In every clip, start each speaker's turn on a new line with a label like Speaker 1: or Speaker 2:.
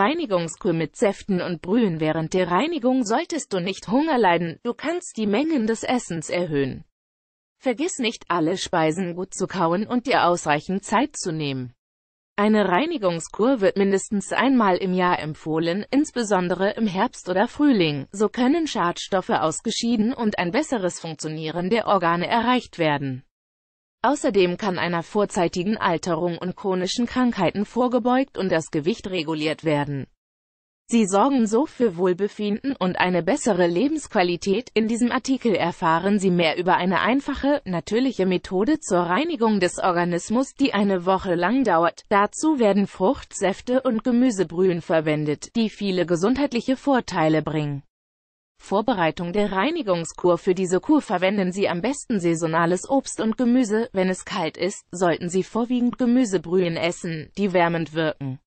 Speaker 1: Reinigungskur mit Säften und Brühen. Während der Reinigung solltest du nicht Hunger leiden, du kannst die Mengen des Essens erhöhen. Vergiss nicht, alle Speisen gut zu kauen und dir ausreichend Zeit zu nehmen. Eine Reinigungskur wird mindestens einmal im Jahr empfohlen, insbesondere im Herbst oder Frühling. So können Schadstoffe ausgeschieden und ein besseres Funktionieren der Organe erreicht werden. Außerdem kann einer vorzeitigen Alterung und chronischen Krankheiten vorgebeugt und das Gewicht reguliert werden. Sie sorgen so für Wohlbefinden und eine bessere Lebensqualität. In diesem Artikel erfahren Sie mehr über eine einfache, natürliche Methode zur Reinigung des Organismus, die eine Woche lang dauert. Dazu werden Fruchtsäfte und Gemüsebrühen verwendet, die viele gesundheitliche Vorteile bringen. Vorbereitung der Reinigungskur Für diese Kur verwenden Sie am besten saisonales Obst und Gemüse. Wenn es kalt ist, sollten Sie vorwiegend Gemüsebrühen essen, die wärmend wirken.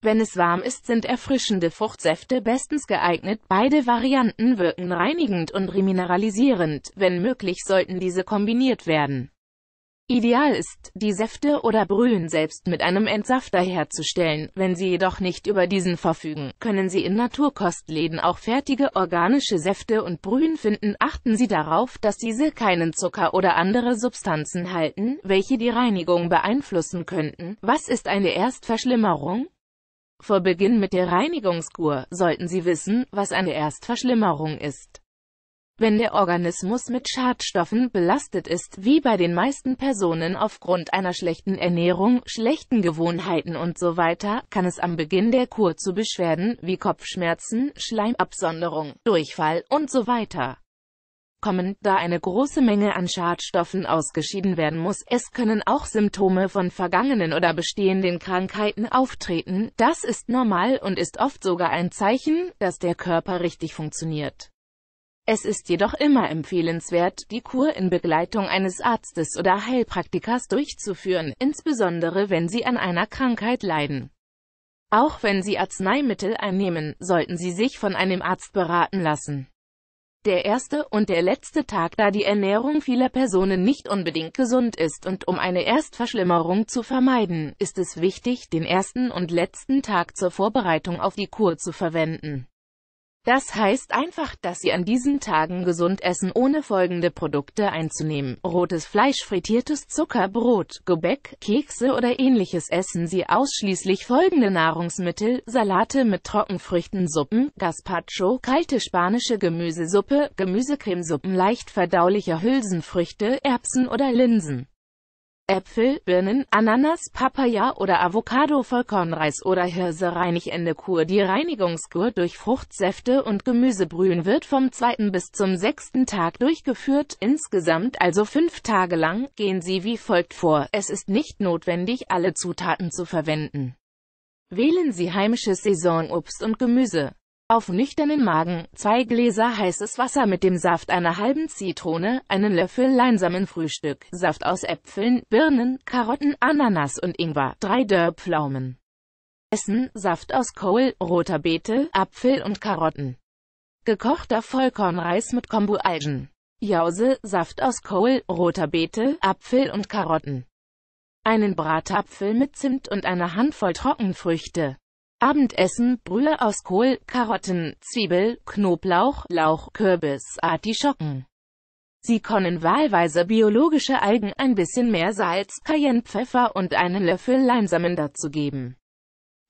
Speaker 1: Wenn es warm ist, sind erfrischende Fruchtsäfte bestens geeignet. Beide Varianten wirken reinigend und remineralisierend. Wenn möglich, sollten diese kombiniert werden. Ideal ist, die Säfte oder Brühen selbst mit einem Entsafter herzustellen. Wenn Sie jedoch nicht über diesen verfügen, können Sie in Naturkostläden auch fertige organische Säfte und Brühen finden. Achten Sie darauf, dass diese keinen Zucker oder andere Substanzen halten, welche die Reinigung beeinflussen könnten. Was ist eine Erstverschlimmerung? Vor Beginn mit der Reinigungskur sollten Sie wissen, was eine Erstverschlimmerung ist. Wenn der Organismus mit Schadstoffen belastet ist, wie bei den meisten Personen aufgrund einer schlechten Ernährung, schlechten Gewohnheiten und so weiter, kann es am Beginn der Kur zu Beschwerden wie Kopfschmerzen, Schleimabsonderung, Durchfall und so weiter kommen, da eine große Menge an Schadstoffen ausgeschieden werden muss. Es können auch Symptome von vergangenen oder bestehenden Krankheiten auftreten. Das ist normal und ist oft sogar ein Zeichen, dass der Körper richtig funktioniert. Es ist jedoch immer empfehlenswert, die Kur in Begleitung eines Arztes oder Heilpraktikers durchzuführen, insbesondere wenn Sie an einer Krankheit leiden. Auch wenn Sie Arzneimittel einnehmen, sollten Sie sich von einem Arzt beraten lassen. Der erste und der letzte Tag, da die Ernährung vieler Personen nicht unbedingt gesund ist und um eine Erstverschlimmerung zu vermeiden, ist es wichtig, den ersten und letzten Tag zur Vorbereitung auf die Kur zu verwenden. Das heißt einfach, dass Sie an diesen Tagen gesund essen, ohne folgende Produkte einzunehmen. Rotes Fleisch, frittiertes Zuckerbrot, Gebäck, Kekse oder ähnliches essen Sie ausschließlich folgende Nahrungsmittel, Salate mit Trockenfrüchten, Suppen, Gazpacho, kalte spanische Gemüsesuppe, Gemüsecremesuppen, leicht verdaulicher Hülsenfrüchte, Erbsen oder Linsen. Äpfel, Birnen, Ananas, Papaya oder Avocado Vollkornreis oder Hirse Reinigende-Kur Die Reinigungskur durch Fruchtsäfte und Gemüsebrühen wird vom zweiten bis zum sechsten Tag durchgeführt, insgesamt also fünf Tage lang, gehen sie wie folgt vor, es ist nicht notwendig alle Zutaten zu verwenden. Wählen Sie heimisches Saisonobst und Gemüse. Auf nüchternen Magen, zwei Gläser heißes Wasser mit dem Saft einer halben Zitrone, einen Löffel leinsamen Frühstück, Saft aus Äpfeln, Birnen, Karotten, Ananas und Ingwer, drei Dörrpflaumen. Essen, Saft aus Kohl, roter Beete, Apfel und Karotten. Gekochter Vollkornreis mit Kombu-Algen. Jause, Saft aus Kohl, roter Beete, Apfel und Karotten. Einen Bratapfel mit Zimt und eine Handvoll Trockenfrüchte. Abendessen, Brühe aus Kohl, Karotten, Zwiebel, Knoblauch, Lauch, Kürbis, Artischocken. Sie können wahlweise biologische Algen, ein bisschen mehr Salz, Cayennepfeffer und einen Löffel Leinsamen dazu geben.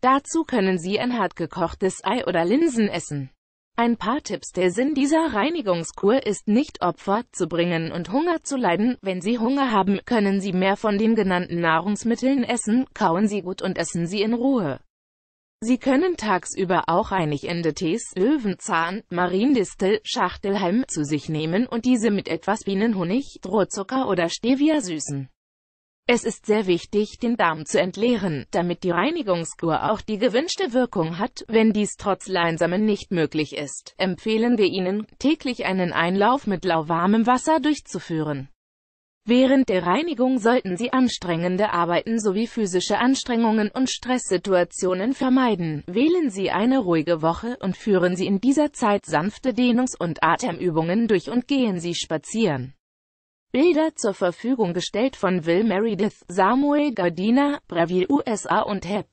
Speaker 1: Dazu können Sie ein hart gekochtes Ei oder Linsen essen. Ein paar Tipps Der Sinn dieser Reinigungskur ist nicht Opfer zu bringen und Hunger zu leiden. Wenn Sie Hunger haben, können Sie mehr von den genannten Nahrungsmitteln essen, kauen Sie gut und essen Sie in Ruhe. Sie können tagsüber auch einigende Tees, Löwenzahn, Mariendistel, Schachtelhalm zu sich nehmen und diese mit etwas Bienenhonig, Rohzucker oder Stevia süßen. Es ist sehr wichtig, den Darm zu entleeren, damit die Reinigungskur auch die gewünschte Wirkung hat. Wenn dies trotz Leinsamen nicht möglich ist, empfehlen wir Ihnen, täglich einen Einlauf mit lauwarmem Wasser durchzuführen. Während der Reinigung sollten Sie anstrengende Arbeiten sowie physische Anstrengungen und Stresssituationen vermeiden. Wählen Sie eine ruhige Woche und führen Sie in dieser Zeit sanfte Dehnungs- und Atemübungen durch und gehen Sie spazieren. Bilder zur Verfügung gestellt von Will Meredith, Samuel Gardiner, Breville USA und Hep.